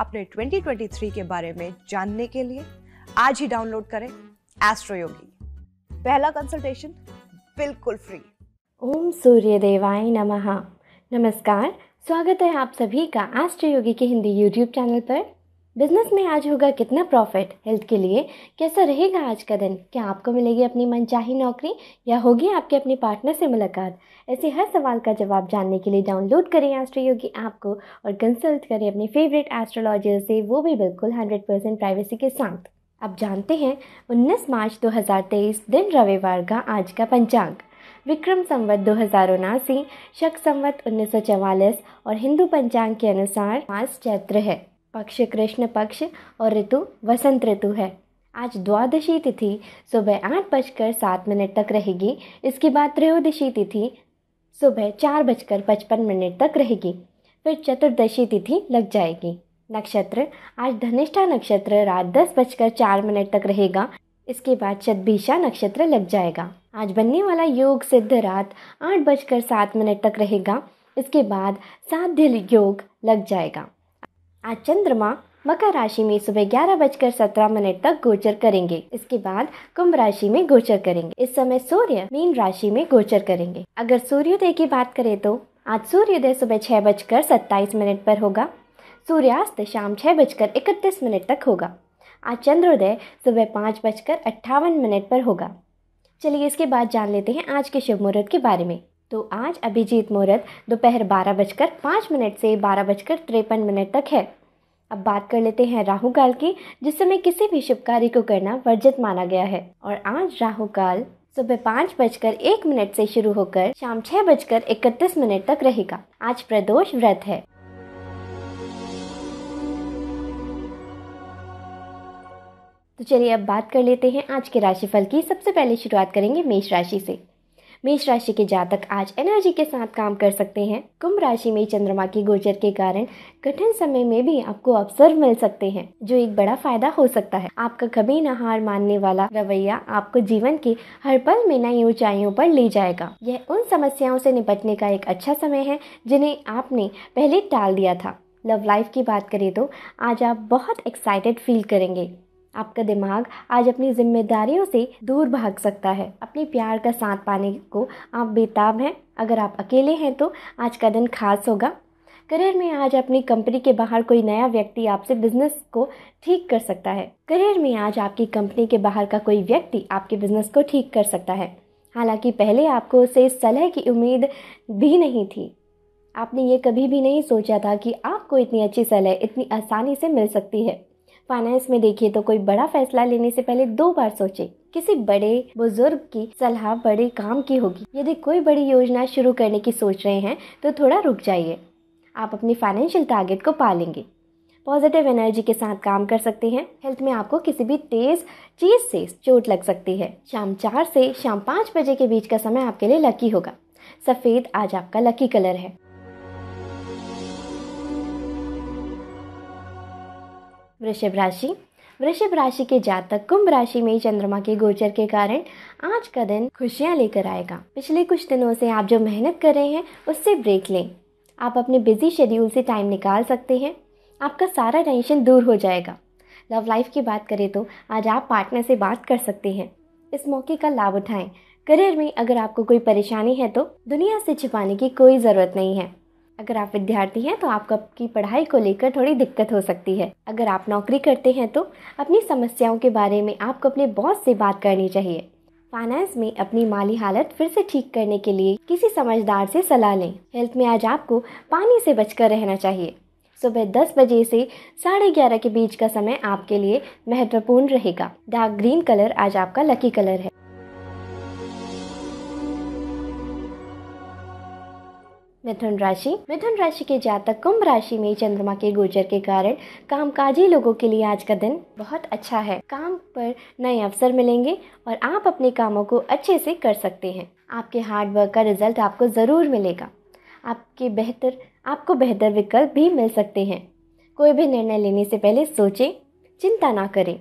अपने 2023 के बारे में जानने के लिए आज ही डाउनलोड करें एस्ट्रो योगी पहला कंसल्टेशन बिल्कुल फ्री ओम सूर्य देवाय नमः नमस्कार स्वागत है आप सभी का एस्ट्रो योगी के हिंदी यूट्यूब चैनल पर बिजनेस में आज होगा कितना प्रॉफिट हेल्थ के लिए कैसा रहेगा आज का दिन क्या आपको मिलेगी अपनी मनचाही नौकरी या होगी आपके अपने पार्टनर से मुलाकात ऐसे हर सवाल का जवाब जानने के लिए डाउनलोड करें एस्ट्रो योगी ऐप को और कंसल्ट करें अपने फेवरेट एस्ट्रोलॉजर से वो भी बिल्कुल हंड्रेड परसेंट प्राइवेसी के साथ अब जानते हैं उन्नीस मार्च दो दिन रविवार का आज का पंचांग विक्रम संवत दो हज़ार उनासी शक संवत उन्नीस और हिंदू पंचांग के अनुसार पाँच चैत्र है पक्ष कृष्ण पक्ष और ऋतु वसंत ऋतु है आज द्वादशी तिथि सुबह आठ बजकर सात मिनट तक रहेगी इसके बाद त्रयोदशी तिथि सुबह चार बजकर पचपन मिनट तक रहेगी फिर चतुर्दशी तिथि लग जाएगी नक्षत्र आज धनिष्ठा नक्षत्र रात दस बजकर चार मिनट तक रहेगा इसके बाद चतबीशा नक्षत्र लग जाएगा आज बनने वाला योग सिद्ध रात आठ बजकर सात मिनट तक रहेगा इसके बाद साध्य योग लग जाएगा आज चंद्रमा मकर राशि में सुबह ग्यारह बजकर सत्रह मिनट तक गोचर करेंगे इसके बाद कुंभ राशि में गोचर करेंगे इस समय सूर्य मीन राशि में गोचर करेंगे अगर सूर्योदय की बात करें तो आज सूर्योदय सुबह छह बजकर सत्ताईस मिनट पर होगा सूर्यास्त शाम छह बजकर इकतीस मिनट तक होगा आज चंद्रोदय सुबह पाँच बजकर अट्ठावन मिनट पर होगा चलिए इसके बाद जान लेते हैं आज के शुभ मुहूर्त के बारे में तो आज अभिजीत मुहूर्त दोपहर बारह बजकर पाँच मिनट से बारह बजकर तिरपन मिनट तक है अब बात कर लेते हैं राहु काल की जिस समय किसी भी शुभ कार्य को करना वर्जित माना गया है और आज राहु काल सुबह पाँच बजकर एक मिनट से शुरू होकर शाम छह बजकर इकतीस मिनट तक रहेगा आज प्रदोष व्रत है तो चलिए अब बात कर लेते हैं आज के राशिफल की सबसे पहले शुरुआत करेंगे मेष राशि से मेष राशि के जातक आज एनर्जी के साथ काम कर सकते हैं कुंभ राशि में चंद्रमा की गोचर के कारण कठिन समय में भी आपको अवसर मिल सकते हैं जो एक बड़ा फायदा हो सकता है आपका कभी न हार मानने वाला रवैया आपको जीवन के हर पल में नई ऊंचाइयों पर ले जाएगा यह उन समस्याओं से निपटने का एक अच्छा समय है जिन्हें आपने पहले टाल दिया था लव लाइफ की बात करें तो आज आप बहुत एक्साइटेड फील करेंगे आपका दिमाग आज अपनी जिम्मेदारियों से दूर भाग सकता है अपने प्यार का साथ पाने को आप बेताब हैं अगर आप अकेले हैं तो आज का दिन खास होगा करियर में आज अपनी कंपनी के बाहर कोई नया व्यक्ति आपसे बिजनेस को ठीक कर सकता है करियर में आज आपकी कंपनी के बाहर का कोई व्यक्ति आपके बिजनेस को ठीक कर सकता है हालांकि पहले आपको उसे इस सलाह की उम्मीद भी नहीं थी आपने ये कभी भी नहीं सोचा था कि आपको इतनी अच्छी सलाह इतनी आसानी से मिल सकती है फाइनेंस में देखिए तो कोई बड़ा फैसला लेने से पहले दो बार सोचे किसी बड़े बुजुर्ग की सलाह बड़े काम की होगी यदि कोई बड़ी योजना शुरू करने की सोच रहे हैं तो थोड़ा रुक जाइए आप अपनी फाइनेंशियल टारगेट को पा लेंगे पॉजिटिव एनर्जी के साथ काम कर सकते हैं हेल्थ में आपको किसी भी तेज चीज़ से चोट लग सकती है शाम चार से शाम पाँच बजे के बीच का समय आपके लिए लकी होगा सफ़ेद आज आपका लकी कलर है वृषभ राशि वृषभ राशि के जातक कुंभ राशि में चंद्रमा के गोचर के कारण आज का दिन खुशियां लेकर आएगा पिछले कुछ दिनों से आप जो मेहनत कर रहे हैं उससे ब्रेक लें आप अपने बिजी शेड्यूल से टाइम निकाल सकते हैं आपका सारा टेंशन दूर हो जाएगा लव लाइफ की बात करें तो आज आप पार्टनर से बात कर सकते हैं इस मौके का लाभ उठाएं करियर में अगर आपको कोई परेशानी है तो दुनिया से छिपाने की कोई ज़रूरत नहीं है अगर आप विद्यार्थी हैं तो आपको आपकी पढ़ाई को लेकर थोड़ी दिक्कत हो सकती है अगर आप नौकरी करते हैं तो अपनी समस्याओं के बारे में आपको अपने बॉस से बात करनी चाहिए फाइनेंस में अपनी माली हालत फिर से ठीक करने के लिए किसी समझदार से सलाह लें हेल्थ में आज आपको पानी से बचकर रहना चाहिए सुबह दस बजे से साढ़े ग्यारह के बीच का समय आपके लिए महत्वपूर्ण रहेगा डार्क ग्रीन कलर आज आपका लकी कलर है मिथुन राशि मिथुन राशि के जातक कुंभ राशि में चंद्रमा के गोचर के कारण कामकाजी लोगों के लिए आज का दिन बहुत अच्छा है काम पर नए अवसर मिलेंगे और आप अपने कामों को अच्छे से कर सकते हैं आपके हार्ड वर्क का रिजल्ट आपको ज़रूर मिलेगा आपके बेहतर आपको बेहतर विकल्प भी मिल सकते हैं कोई भी निर्णय लेने से पहले सोचें चिंता ना करें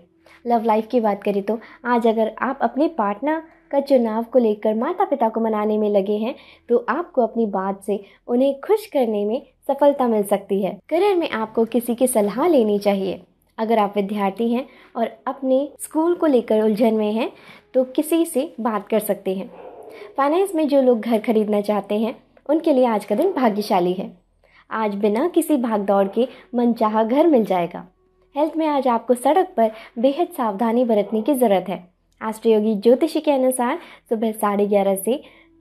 लव लाइफ की बात करें तो आज अगर आप अपने पार्टनर का चुनाव को लेकर माता पिता को मनाने में लगे हैं तो आपको अपनी बात से उन्हें खुश करने में सफलता मिल सकती है करियर में आपको किसी की सलाह लेनी चाहिए अगर आप विद्यार्थी हैं और अपने स्कूल को लेकर उलझन में हैं तो किसी से बात कर सकते हैं फाइनेंस में जो लोग घर खरीदना चाहते हैं उनके लिए आज का दिन भाग्यशाली है आज बिना किसी भागदौड़ के मनचाहा घर मिल जाएगा हेल्थ में आज आपको सड़क पर बेहद सावधानी बरतने की ज़रूरत है एस्ट्रोयोगी तो ज्योतिषी के अनुसार सुबह साढ़े ग्यारह से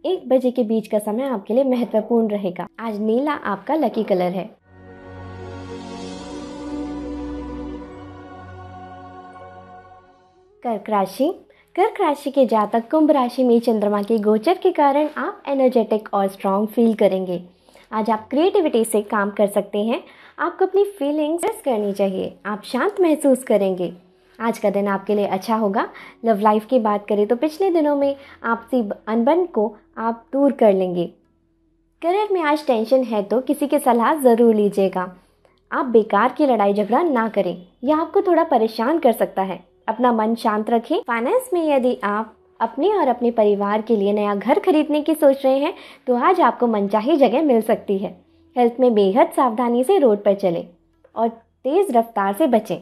एक बजे के बीच का समय आपके लिए महत्वपूर्ण रहेगा आज नीला आपका लकी कलर है कर्क राशि कर्क राशि के जातक कुंभ राशि में चंद्रमा के गोचर के कारण आप एनर्जेटिक और स्ट्रांग फील करेंगे आज आप क्रिएटिविटी से काम कर सकते हैं आपको अपनी फीलिंग्स करनी चाहिए आप शांत महसूस करेंगे आज का दिन आपके लिए अच्छा होगा लव लाइफ की बात करें तो पिछले दिनों में आपसी अनबन को आप दूर कर लेंगे करियर में आज टेंशन है तो किसी की सलाह ज़रूर लीजिएगा आप बेकार की लड़ाई झगड़ा ना करें यह आपको थोड़ा परेशान कर सकता है अपना मन शांत रखें फाइनेंस में यदि आप अपने और अपने परिवार के लिए नया घर खरीदने की सोच रहे हैं तो आज आपको मनचाही जगह मिल सकती है हेल्थ में बेहद सावधानी से रोड पर चलें और तेज़ रफ्तार से बचें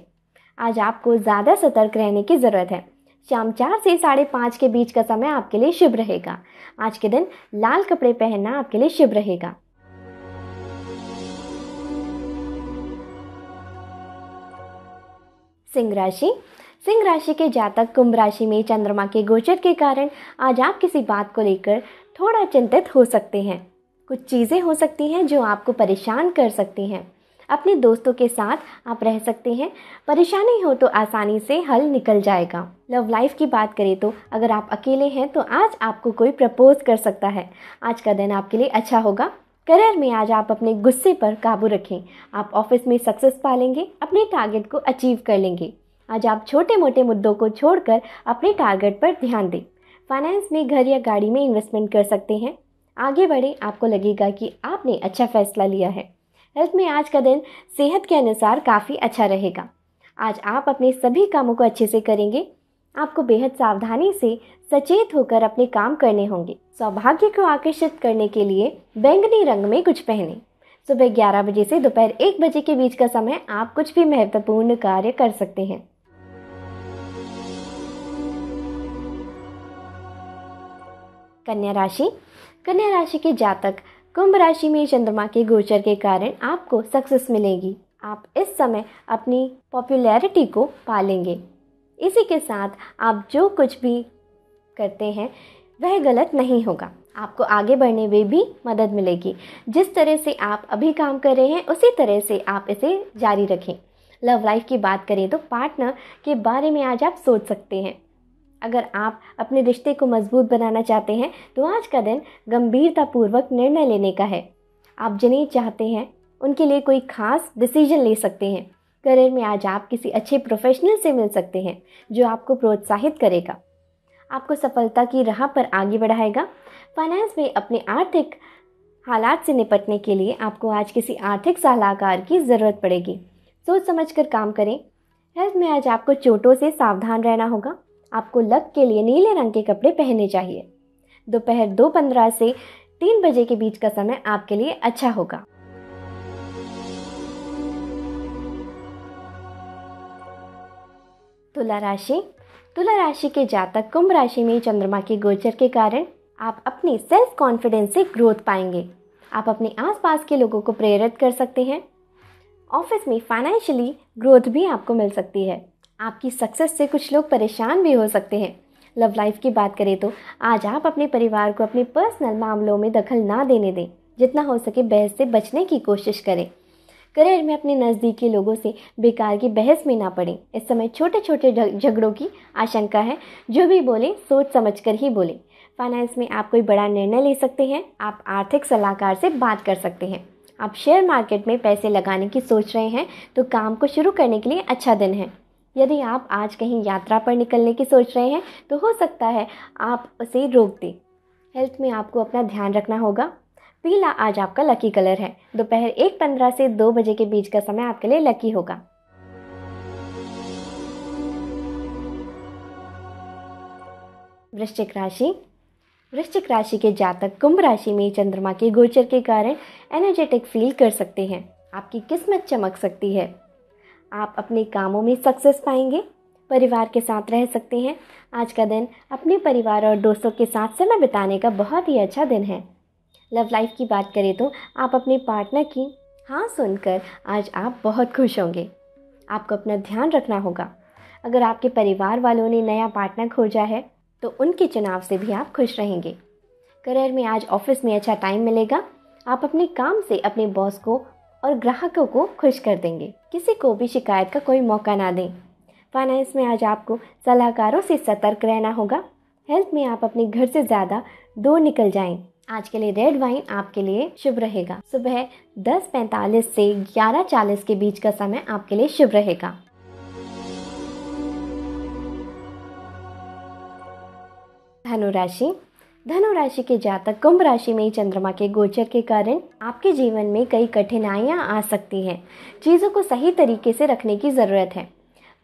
आज आपको ज़्यादा सतर्क रहने की ज़रूरत है शाम चार से साढ़े पाँच के बीच का समय आपके लिए शुभ रहेगा आज के दिन लाल कपड़े पहनना आपके लिए शुभ रहेगा सिंह राशि सिंह राशि के जातक कुंभ राशि में चंद्रमा के गोचर के कारण आज आप किसी बात को लेकर थोड़ा चिंतित हो सकते हैं कुछ चीज़ें हो सकती हैं जो आपको परेशान कर सकती हैं अपने दोस्तों के साथ आप रह सकते हैं परेशानी हो तो आसानी से हल निकल जाएगा लव लाइफ की बात करें तो अगर आप अकेले हैं तो आज आपको कोई प्रपोज कर सकता है आज का दिन आपके लिए अच्छा होगा करियर में आज आप अपने गुस्से पर काबू रखें आप ऑफिस में सक्सेस पा लेंगे अपने टारगेट को अचीव कर लेंगे आज आप छोटे मोटे मुद्दों को छोड़कर अपने टारगेट पर ध्यान दें फाइनेंस में घर या गाड़ी में इन्वेस्टमेंट कर सकते हैं आगे बढ़े आपको लगेगा कि आपने अच्छा फैसला लिया है हेल्थ में आज का दिन सेहत के अनुसार काफ़ी अच्छा रहेगा आज आप अपने सभी कामों को अच्छे से करेंगे आपको बेहद सावधानी से सचेत होकर अपने काम करने होंगे सौभाग्य को आकर्षित करने के लिए बैंगनी रंग में कुछ पहने सुबह ग्यारह बजे से दोपहर एक बजे के बीच का समय आप कुछ भी महत्वपूर्ण कार्य कर सकते हैं कन्या राशि कन्या राशि के जातक कुंभ राशि में चंद्रमा के गोचर के कारण आपको सक्सेस मिलेगी आप इस समय अपनी पॉपुलैरिटी को पालेंगे इसी के साथ आप जो कुछ भी करते हैं वह गलत नहीं होगा आपको आगे बढ़ने में भी मदद मिलेगी जिस तरह से आप अभी काम कर रहे हैं उसी तरह से आप इसे जारी रखें लव लाइफ की बात करें तो पार्टनर के बारे में आज आप सोच सकते हैं अगर आप अपने रिश्ते को मजबूत बनाना चाहते हैं तो आज का दिन गंभीरतापूर्वक निर्णय लेने का है आप जिन्हें चाहते हैं उनके लिए कोई खास डिसीजन ले सकते हैं करियर में आज आप किसी अच्छे प्रोफेशनल से मिल सकते हैं जो आपको प्रोत्साहित करेगा आपको सफलता की राह पर आगे बढ़ाएगा फाइनेंस में अपने आर्थिक हालात से निपटने के लिए आपको आज किसी आर्थिक सलाहकार की ज़रूरत पड़ेगी सोच समझ कर काम करें हेल्थ में आज आपको चोटों से सावधान रहना होगा आपको लक के लिए नीले रंग के कपड़े पहनने चाहिए दोपहर दो पंद्रह से तीन बजे के बीच का समय आपके लिए अच्छा होगा तुला राशि तुला राशि के जातक कुंभ राशि में चंद्रमा के गोचर के कारण आप अपने सेल्फ कॉन्फिडेंस से ग्रोथ पाएंगे आप अपने आसपास के लोगों को प्रेरित कर सकते हैं ऑफिस में फाइनेंशियली ग्रोथ भी आपको मिल सकती है आपकी सक्सेस से कुछ लोग परेशान भी हो सकते हैं लव लाइफ की बात करें तो आज आप अपने परिवार को अपने पर्सनल मामलों में दखल ना देने दें जितना हो सके बहस से बचने की कोशिश करें करियर में अपने नज़दीकी लोगों से बेकार की बहस में ना पड़ें इस समय छोटे छोटे झगड़ों की आशंका है जो भी बोलें सोच समझ कर ही बोलें फाइनेंस में आप कोई बड़ा निर्णय ले सकते हैं आप आर्थिक सलाहकार से बात कर सकते हैं आप शेयर मार्केट में पैसे लगाने की सोच रहे हैं तो काम को शुरू करने के लिए अच्छा दिन है यदि आप आज कहीं यात्रा पर निकलने की सोच रहे हैं तो हो सकता है आप उसे रोक दें हेल्थ में आपको अपना ध्यान रखना होगा पीला आज आपका लकी कलर है दोपहर एक पंद्रह से दो बजे के बीच का समय आपके लिए लकी होगा वृश्चिक राशि वृश्चिक राशि के जातक कुंभ राशि में चंद्रमा के गोचर के कारण एनर्जेटिक फील कर सकते हैं आपकी किस्मत चमक सकती है आप अपने कामों में सक्सेस पाएंगे परिवार के साथ रह सकते हैं आज का दिन अपने परिवार और दोस्तों के साथ समय बिताने का बहुत ही अच्छा दिन है लव लाइफ की बात करें तो आप अपने पार्टनर की हाँ सुनकर आज आप बहुत खुश होंगे आपको अपना ध्यान रखना होगा अगर आपके परिवार वालों ने नया पार्टनर खोजा है तो उनके चुनाव से भी आप खुश रहेंगे करियर में आज ऑफिस में अच्छा टाइम मिलेगा आप अपने काम से अपने बॉस को और ग्राहकों को खुश कर देंगे किसी को भी शिकायत का कोई मौका ना दें फाइनेंस में आज आपको सलाहकारों से सतर्क रहना होगा हेल्थ में आप अपने घर से ज़्यादा दूर निकल जाएं। आज के लिए रेड वाइन आपके लिए शुभ रहेगा सुबह दस पैंतालीस से ग्यारह चालीस के बीच का समय आपके लिए शुभ रहेगा धनुराशि धनु राशि के जातक कुंभ राशि में चंद्रमा के गोचर के कारण आपके जीवन में कई कठिनाइयां आ सकती हैं चीज़ों को सही तरीके से रखने की ज़रूरत है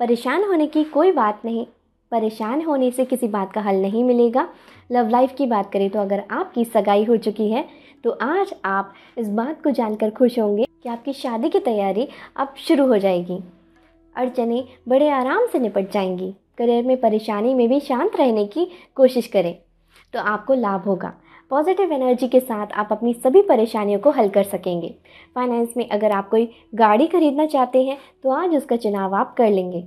परेशान होने की कोई बात नहीं परेशान होने से किसी बात का हल नहीं मिलेगा लव लाइफ की बात करें तो अगर आपकी सगाई हो चुकी है तो आज आप इस बात को जानकर खुश होंगे कि आपकी शादी की तैयारी अब शुरू हो जाएगी अड़चने बड़े आराम से निपट जाएंगी करियर में परेशानी में भी शांत रहने की कोशिश करें तो आपको लाभ होगा पॉजिटिव एनर्जी के साथ आप अपनी सभी परेशानियों को हल कर सकेंगे फाइनेंस में अगर आप कोई गाड़ी खरीदना चाहते हैं तो आज उसका चुनाव आप कर लेंगे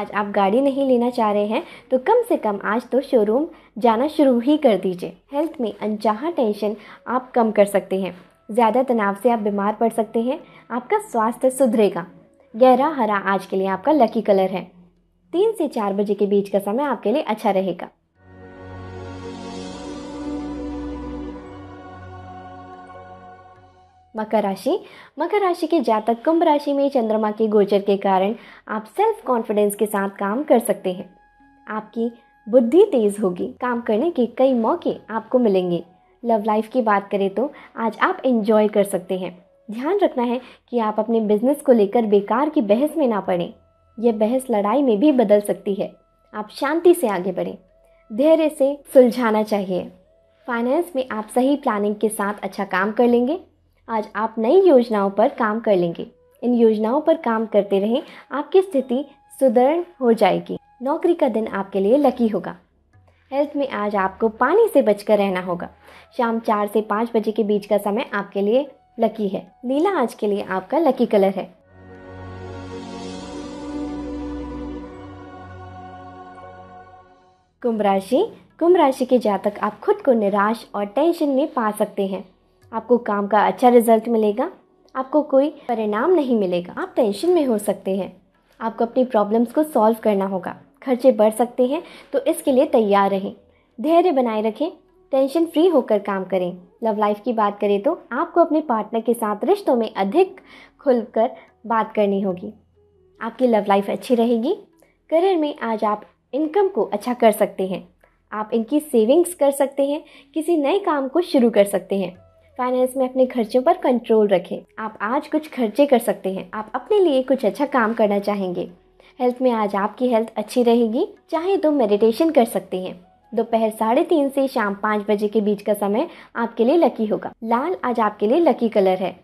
आज आप गाड़ी नहीं लेना चाह रहे हैं तो कम से कम आज तो शोरूम जाना शुरू ही कर दीजिए हेल्थ में अनचाहा टेंशन आप कम कर सकते हैं ज़्यादा तनाव से आप बीमार पड़ सकते हैं आपका स्वास्थ्य सुधरेगा गहरा हरा आज के लिए आपका लकी कलर है तीन से चार बजे के बीच का समय आपके लिए अच्छा रहेगा मकर राशि मकर राशि के जातक कुंभ राशि में चंद्रमा के गोचर के कारण आप सेल्फ कॉन्फिडेंस के साथ काम कर सकते हैं आपकी बुद्धि तेज होगी काम करने के कई मौके आपको मिलेंगे लव लाइफ की बात करें तो आज आप इन्जॉय कर सकते हैं ध्यान रखना है कि आप अपने बिजनेस को लेकर बेकार की बहस में ना पड़ें यह बहस लड़ाई में भी बदल सकती है आप शांति से आगे बढ़ें धैर्य से सुलझाना चाहिए फाइनेंस में आप सही प्लानिंग के साथ अच्छा काम कर लेंगे आज आप नई योजनाओं पर काम कर लेंगे इन योजनाओं पर काम करते रहें आपकी स्थिति सुदृढ़ हो जाएगी नौकरी का दिन आपके लिए लकी होगा हेल्थ में आज आपको पानी से बचकर रहना होगा शाम चार से पाँच बजे के बीच का समय आपके लिए लकी है नीला आज के लिए आपका लकी कलर है कुंभ राशि कुंभ राशि के जातक आप खुद को निराश और टेंशन में पा सकते हैं आपको काम का अच्छा रिजल्ट मिलेगा आपको कोई परिणाम नहीं मिलेगा आप टेंशन में हो सकते हैं आपको अपनी प्रॉब्लम्स को सॉल्व करना होगा खर्चे बढ़ सकते हैं तो इसके लिए तैयार रहें धैर्य बनाए रखें टेंशन फ्री होकर काम करें लव लाइफ की बात करें तो आपको अपने पार्टनर के साथ रिश्तों में अधिक खुलकर बात करनी होगी आपकी लव लाइफ अच्छी रहेगी करियर में आज आप इनकम को अच्छा कर सकते हैं आप इनकी सेविंग्स कर सकते हैं किसी नए काम को शुरू कर सकते हैं फाइनेंस में अपने खर्चों पर कंट्रोल रखें आप आज कुछ खर्चे कर सकते हैं आप अपने लिए कुछ अच्छा काम करना चाहेंगे हेल्थ में आज आपकी हेल्थ अच्छी रहेगी चाहे तो मेडिटेशन कर सकते हैं दोपहर साढ़े तीन से शाम पाँच बजे के बीच का समय आपके लिए लकी होगा लाल आज आपके लिए लकी कलर है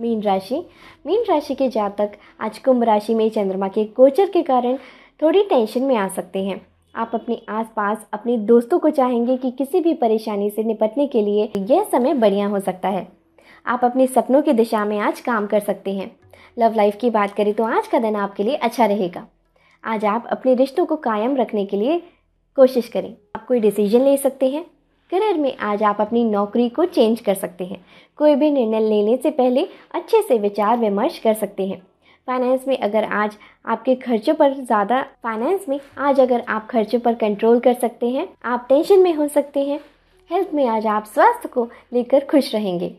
मीन राशि मीन राशि के जातक आज कुंभ राशि में चंद्रमा के गोचर के कारण थोड़ी टेंशन में आ सकते हैं आप अपने आसपास अपने दोस्तों को चाहेंगे कि किसी भी परेशानी से निपटने के लिए यह समय बढ़िया हो सकता है आप अपने सपनों की दिशा में आज काम कर सकते हैं लव लाइफ की बात करें तो आज का दिन आपके लिए अच्छा रहेगा आज आप अपने रिश्तों को कायम रखने के लिए कोशिश करें आप कोई डिसीजन ले सकते हैं करियर में आज आप अपनी नौकरी को चेंज कर सकते हैं कोई भी निर्णय लेने से पहले अच्छे से विचार विमर्श कर सकते हैं फाइनेंस में अगर आज आपके खर्चों पर ज़्यादा फाइनेंस में आज अगर आप खर्चों पर कंट्रोल कर सकते हैं आप टेंशन में हो सकते हैं हेल्थ में आज आप स्वास्थ्य को लेकर खुश रहेंगे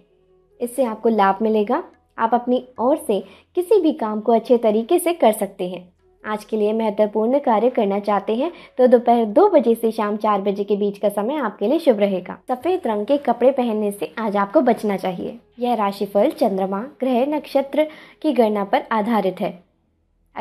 इससे आपको लाभ मिलेगा आप अपनी ओर से किसी भी काम को अच्छे तरीके से कर सकते हैं आज के लिए महत्वपूर्ण कार्य करना चाहते हैं तो दोपहर दो बजे से शाम चार बजे के बीच का समय आपके लिए शुभ रहेगा सफ़ेद रंग के कपड़े पहनने से आज आपको बचना चाहिए यह राशिफल चंद्रमा ग्रह नक्षत्र की गणना पर आधारित है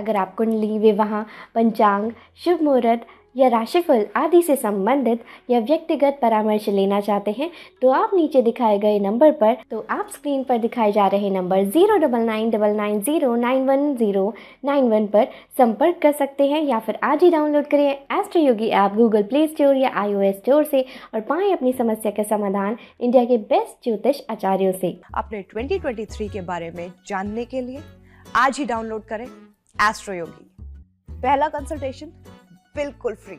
अगर आप कुंडली विवाह पंचांग शुभ मुहूर्त या राशिफल आदि से संबंधित या व्यक्तिगत परामर्श लेना चाहते हैं तो आप नीचे दिखाए गए नंबर पर तो आप स्क्रीन पर दिखाए जा रहे number zero double nine double nine zero nine one zero nine one पर संपर्क कर सकते हैं या फिर आज ही डाउनलोड करें Astroyogi app Google Play Store या आई स्टोर से और पाए अपनी समस्या का समाधान इंडिया के बेस्ट ज्योतिष आचार्यों से अपने थ्री के बारे में जानने के लिए आज ही डाउनलोड करें एस्ट्रो योगी पहला कंसल्टेशन बिल्कुल फ्री